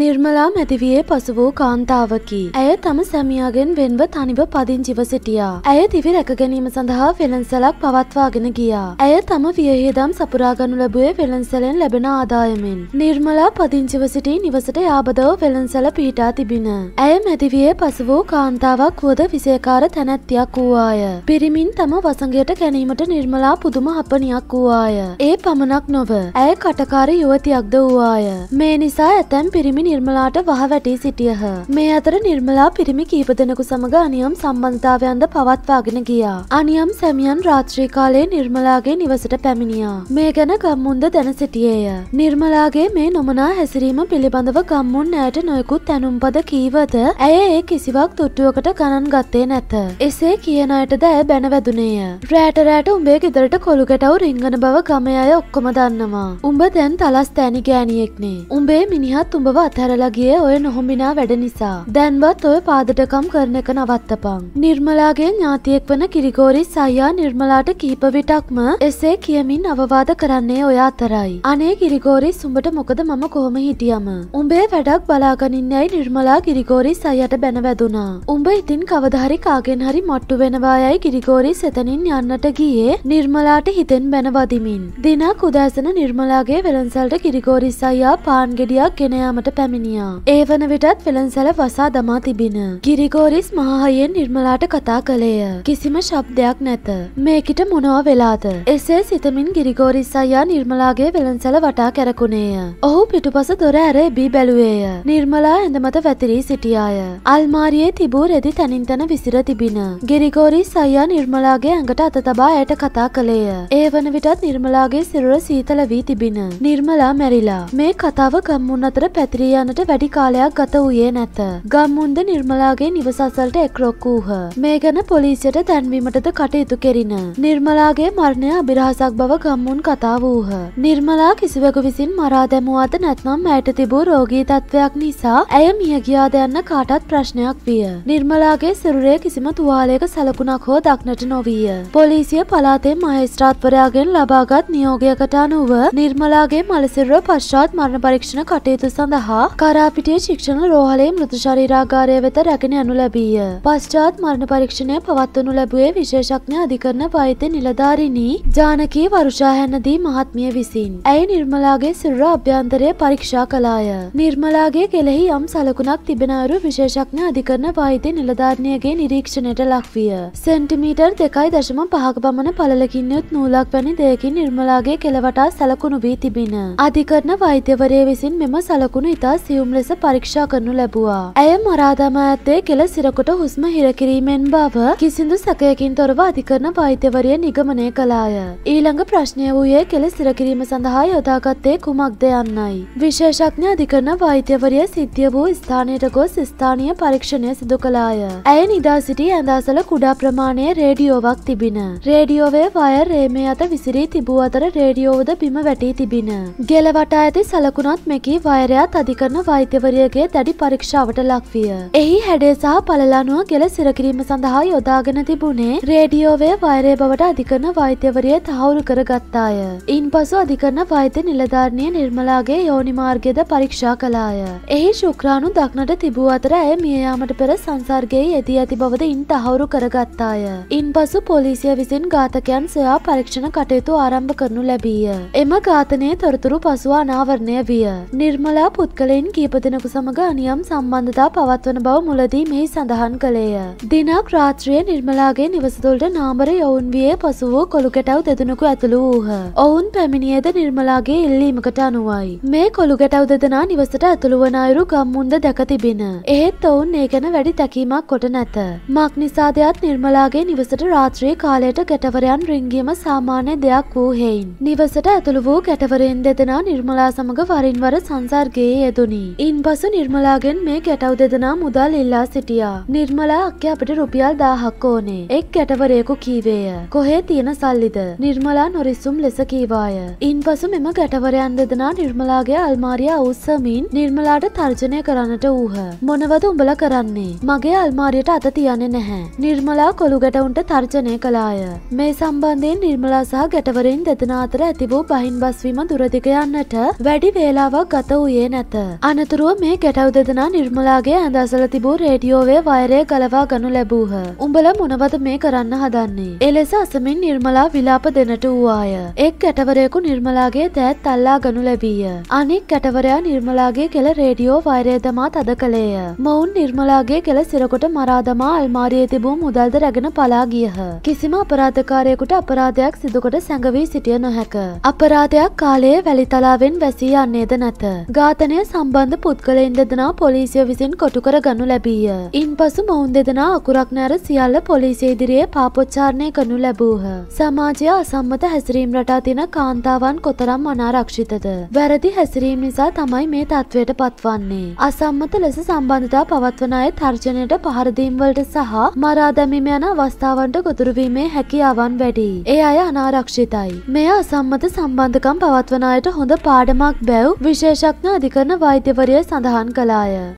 නිර්මලා මැතිවියේ පසු වූ කාන්තාවකි. ඇය තම සැමියාගෙන් වෙන්ව තනිව පදිංචිව සිටියා. ඇය දිවි රැකගැනීම සඳහා වෙළන්සලක් පවත්වාගෙන ගියා. ඇය තම වියහිදම් සපුරාගනු ලැබුවේ වෙළන්සලෙන් ලැබෙන ආදායමෙන්. නිර්මලා පදිංචිව සිටි නිවසට යාබදව වෙළන්සල පිහිටා තිබින. ඇය මැතිවියේ පසු වූ කාන්තාවක් වුවද විසේකාර තැනැත්තියක් වූවාය. පිරිමින් තම වසඟයට ගැනීමට නිර්මලා පුදුම හපනියක් වූවාය. ඒ පමණක් නොව ඇය කටකාර යුවතියක්ද වූවාය. මේ නිසා ඇතැම් පිරිමි නිර්මලාට වහවැටී සිටියහ. මේ අතර නිර්මලා පිරිමි කීප දෙනෙකු සමඟ අනියම් සම්බන්ධතාවයන්ද පවත්වාගෙන ගියා. අනියම් සැමියන් රාත්‍රී කාලයේ නිර්මලාගේ නිවසට පැමිණියා. මේ ගැන ගම්මුන්ද දැන සිටියේය. නිර්මලාගේ මේ නොමනා හැසිරීම පිළිබඳව ගම්මුන් නෑට නොයකුත් තැනුම්පද කීවත ඇය ඒ කිසිවක් තුට්ටුවකට ගණන් ගත්තේ නැත. එසේ කියන අයටද ඇය බැනවැදුනේය. රෑට රෑට උඹේ ගෙදරට කොළුගැටව් රිංගන බව ගම අය ඔක්කොම දන්නවා. උඹ දැන් තලස් තෑනි ගෑනියෙක්නේ. උඹේ මිනිහත් උඹව අත්හැරලා ගිය ඔය නොහොමිනා වැඩ නිසා. දැන්වත් ඔය පාදටකම් කරන එක නවත්තපං. නිර්මලාගේ ඥාතියෙක් වන කිරිගෝරි සයියා නිර්මලාට කීප විටක්ම එසේ කියමින් අවවාද කරන්නේ ඔය අතරයි. අනේ කිරිගෝරි සුඹට මොකද මම කොහොම හිටියම. උඹේ වැඩක් බලාගනින් යයි නිර්මලා කිරිගෝරි සයියට බැනවැදුනා. උඹ ඉතින් කවදහරි කාගෙන් හරි මට්ටු වෙනවා යයි කිරිගෝරි සෙතනින් යන්නට ගියේ නිර්මලාට හිතෙන් බැනවදිමින්. දිනක් උදෑසන නිර්මලාගේ වෙළන්සල්ට කිරිගෝරි සයියා පාන් ගෙඩියක් ගෙනයාමට පැ පැමිණියා. ඒ වන විටත් වෙළන්සැල වසා දමා තිබින. ගිරිගෝරිස් මහහයෙන් නිර්මලාට කතා කළේය. කිසිම ශබ්දයක් නැත. මේකිට මොනවා වෙලාද. එසේ සිතමින් ගිරිගෝරිස් අයියා නිර්මලාගේ වෙළන්සැල වටා කැරකුණේය. ඔහු පිටුපස දොර ඇර එබී බැලුවේය. නිර්මලා ඇඳමත වැතිරී සිටියාය. අල්මාරියේ තිබූ රෙදි තනින් තන විසිර තිබින. ගිරිගෝරිස් අයියා නිර්මලාගේ ඇඟට අත තබා ඇයට කතා කළේය. ඒ වන විටත් නිර්මලාගේ සිරුර සීතල වී තිබින. නිර්මලා මැරිලා. මේ කතාව ගම්මුන් අතර පැතිරිය යන්නට වැඩි කාලයක් ගත වූයේ නැත. ගම්මුන්ද නිර්මලාගේ නිවසසලට එක්රොක් වූහ. මේ ගැන පොලිසියට තැන්වීමටද කටයුතු කෙරින. නිර්මලාගේ මරණය අභිරහසක් බව ගම්මුන් කතා වූහ. නිර්මලා කිසිවකු විසින් මරා දැමුවාද නැත්නම් ඇයට තිබූ රෝගී තත්ත්වයක් නිසා ඇය මියගියාද යන්න කාටත් ප්‍රශ්නයක් විය. නිර්මලාගේ සිරුරේ කිසිම තුවාලයක සලකුණක් හෝ දක්නට නොවීය. පොලිසිය පලාතේ මහේස්ත්‍රාත්වරයාගෙන් ලබාගත් නියෝගයකට අනුව නිර්මලාගේ මලසිරුව පශ්චාත් මරණ පරීක්ෂණ කටයුතු සඳහා සහ කරාපිටිය ශික්ෂණ රෝහලේ මෘතශරීරාගාරය වෙත රැගෙන යනු ලැබීය. පශ්චාත් මරණ පරීක්ෂණය පවත්වනු ලැබුවේ විශේෂඥ අධිකරණ වෛද්‍ය නිලධාරිණී ජානකී වරුෂාහැන්නදී මහත්මිය විසින්. ඇය නිර්මලාගේ සිරුර අභ්‍යන්තරය පරීක්ෂා කළාය. නිර්මලාගේ කෙලෙහි යම් සලකුණක් තිබෙන අයුරු විශේෂඥ අධිකරණ වෛද්‍ය නිලධාරණයගේ නිරීක්ෂණයට ලක්විය. සෙන්ටිමීටර් දෙකයි දශම පහක පමණ පලකින් යුත් නූලක් වැනි දෙයකින් නිර්මලාගේ කෙලවටා සලකුණු වී තිබෙන. අධිකරණ වෛද්‍යවරය විසින් මෙම සලකුණු ඉතා ඉතා සියුම් ලෙස පරීක්ෂා කරනු ලැබවා. ඇය මරාදම ඇත්තේ කෙල සිරකොට හුස්ම හිරකිරීමෙන් බව කිසිදු සැකයකින් තොරව අධිකරන වෛත්‍යවරිය නිගමනය කළාය. ඊළඟ ප්‍රශ්නය වූයේ කෙල සිරකිරීම සඳහා යොදාගත්තේ කුමක්ද යන්නයි. විශේෂඥ අධිකරන වෛද්‍යවරිය සිද්ධිය වූ ස්ථානයට ගොස් ස්ථානීය පරීක්ෂණය සිදු කළාය. ඇය නිදා සිටි ඇඳාසල කුඩා ප්‍රමාණය රේඩියෝවක් තිබින. රේඩියෝවේ වයර් රේමේ අත විසිරී තිබූ අතර රේඩියෝවද බිම වැටී තිබින. ගෙලවට ඇති සලකුණත් මෙකී වයරයත් අධික ඇතිකරන වෛද්‍යවරියගේ දැඩි පරීක්ෂාවට ලක්විය. එහි හැඩේ සහ පලලානුව කෙල සිරකිරීම සඳහා යොදාගෙන තිබුණේ රේඩියෝවේ වෛරය බවට අධිකරන වෛද්‍යවරිය තහවුරු කරගත්තාය. ඉන් පසු අධිකරන වෛද්‍ය නිලධාරණය නිර්මලාගේ යෝනිමාර්ගයද පරීක්ෂා කලාය. එහි ශුක්‍රාණු දක්නට තිබූ අතර ඇය මියයාමට පෙර සංසර්ගයේ යෙදී ඇති බවද ඉන් තහවුරු කරගත්තාය. ඉන් පසු පොලිසිය විසින් ඝාතකයන් සොයා පරීක්ෂණ කටයුතු ආරම්භ කරනු ලැබීය. එම ඝාතනයේ තොරතුරු පසුව අනාවරණය විය. නිර්මලා පුද්ගල පුද්ගලයින් කීපදිනකු සමඟ අනියම් සම්බන්ධතා පවත්වන බව මුලදී මෙහි සඳහන් කළේය. දිනක් රාත්‍රිය නිර්මලාගේ නිවසතුළට නාමර යවුන් වියේ පසු වූ කොළුකැටව් දෙදෙනකු ඇතුළු වූහ. ඔවුන් පැමිණියද නිර්මලාගේ ඉල්ලීමකට අනුවයි. මේ කොළුකැටව් දෙදෙනා නිවසට ඇතුළුවන අයුරු ගම්මුන්ද දැක තිබෙන. එහෙත් ඔවුන් ඒ ගැන වැඩි තැකීමක් කොට නැත. මක් නිසාදයක් නිර්මලාගේ නිවසට රාත්‍රී කාලයට ගැටවරයන් රිංගීම සාමාන්‍ය දෙයක් වූ හෙයින්. නිවසට ඇතුළු වූ ගැටවරයෙන් දෙදෙනා නිර්මලා සමඟ වරින්වර සංසර්ගයේ යෙදුණි. ඉන් පසු නිර්මලාගෙන් මේ ගැටව් දෙදනා මුදල් ඉල්ලා සිටියා. නිර්මලා අක්ක අපට රුපියල් දාහක් ඕනේ. එක් ගැටවරයෙකු කීවේය. කොහේ තියෙන සල්ලිද. නිර්මලා නොරිස්සුම් ලෙස කීවාය. ඉන් පසු මෙම ගැටවරයන් දෙදනා නිර්මලාගේ අල්මාරිය අවස්සමින් නිර්මලාට තර්ජනය කරන්නට වූහ. මොනවද උඹල කරන්නේ. මගේ අල්මාරියට අත තියන්නේ නැහැ. නිර්මලා කොළු ගැටවුන්ට තර්ජනය කළාය. මේ සම්බන්ධයෙන් නිර්මලා සහ ගැටවරින් දෙදනා අතර ඇති වූ බහින් බස්වීම දුරදිග යන්නට වැඩි වේලාවක් ගත වූයේ නැත. අනතුරුව මේ ගැටව් දෙදනා නිර්මලාගේ ඇඳසල තිබූ රේඩියෝවේ වයරය ගලවා ගනු ලැබූහ. උඹල මොනවද මේ කරන්න හදන්නේ. එලෙස අසමින් නිර්මලා විලාප දෙනට වූවාය. එක් ගැටවරයෙකු නිර්මලාගේ දෑත් අල්ලා ගනු ලැබීය. අනෙක් ගැටවරයා නිර්මලාගේ කෙළ රේඩියෝ වෛරය දමා තද කළේය. මොවුන් නිර්මලාගේ කෙළ සිරකොට මරාදමා අල්මාරයේ තිබූ මුදල්ද රැගෙන පලා ගියහ. කිසිම අපරාධකාරයෙකුට අපරාධයක් සිදුකොට සැඟවී සිටිය නොහැක. අපරාධයක් කාලයේ වැලිතලාවෙන් වැසී යන්නේද නැත. ඝාතනය සම්බන්ධ පුද්ගලයින් දෙදනා පොලිසිය විසින් කොටුකර ගනු ලැබීය. ඉන් පසු මොවුන් දෙදනා අකුරක් නෑර සියල්ල පොලිසිේදිරයේ පාපොච්චාරණය කනු ලැබූහ. සමාජය අසම්මත හැසිරීම් රටා තින කාන්තාවන් කොතරම් අනාරක්ෂිතද. වැරදි හැසිරීම් නිසා තමයි මේ තත්ත්වයට පත්වන්නේ. අසම්මත ලෙස සම්බන්ධතා පවත්වන අය තර්ජනයට පහරදීම්වලට සහ මරාදැමිම යන අවස්ථාවන්ට ගොතුරුවීමේ හැකියාවන් වැඩි. ඒ අය අනාරක්ෂිතයි. මෙය අසම්මත සම්බන්ධකම් පවත්වනයට හොඳ පාඩමක් බැව් විශේෂක්ඥ අධිකරන වෛද්‍යවරිය සඳහන් කළාය.